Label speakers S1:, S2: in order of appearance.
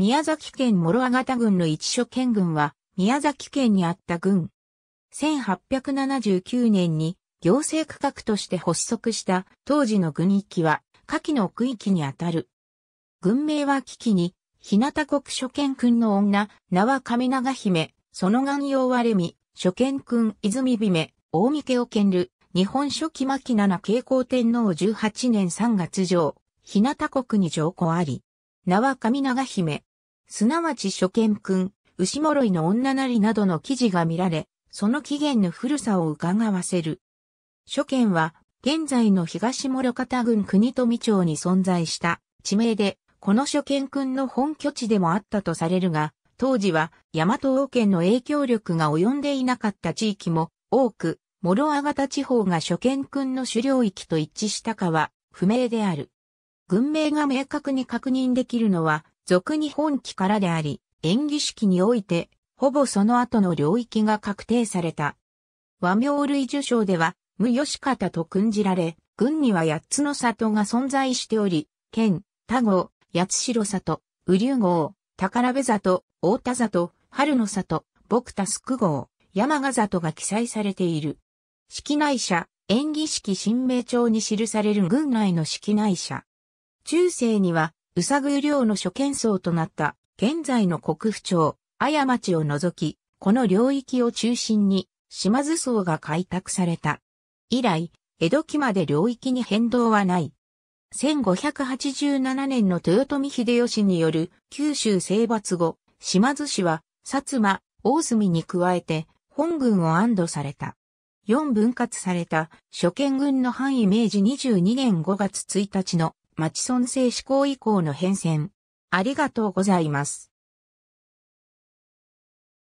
S1: 宮崎県諸阿方郡の一所県郡は、宮崎県にあった郡。1879年に行政区画として発足した当時の郡域は、下記の区域にあたる。郡名は危機に、日向国諸県君の女、名は上長姫、その願用割れみ、諸県君泉姫、大見家を兼る、日本初期末期七慶光天皇18年3月上、日向国に上皇あり。名は上長姫、すなわち初見くん、牛諸いの女なりなどの記事が見られ、その起源の古さを伺わせる。初見は、現在の東諸方郡国富町に存在した地名で、この初見くんの本拠地でもあったとされるが、当時は大和王権の影響力が及んでいなかった地域も多く、諸阿方地方が初見君の狩猟域と一致したかは不明である。軍名が明確に確認できるのは俗日本期からであり、演技式において、ほぼその後の領域が確定された。和名類受賞では、無吉方と訓じられ、軍には八つの里が存在しており、県、田郷、八代里、雨竜郷、宝部里、大田里、春の里、僕田宿郷、山賀里が記載されている。式内社、演技式新名帳に記される軍内の式内社。中世には、うさぐう領の諸県層となった現在の国府町、綾町を除き、この領域を中心に島津層が開拓された。以来、江戸期まで領域に変動はない。1587年の豊臣秀吉による九州征伐後、島津氏は薩摩、大隅に加えて本軍を安堵された。4分割された諸県軍の範囲明治22年5月1日の町村制施行以降の変遷。ありがとうございます。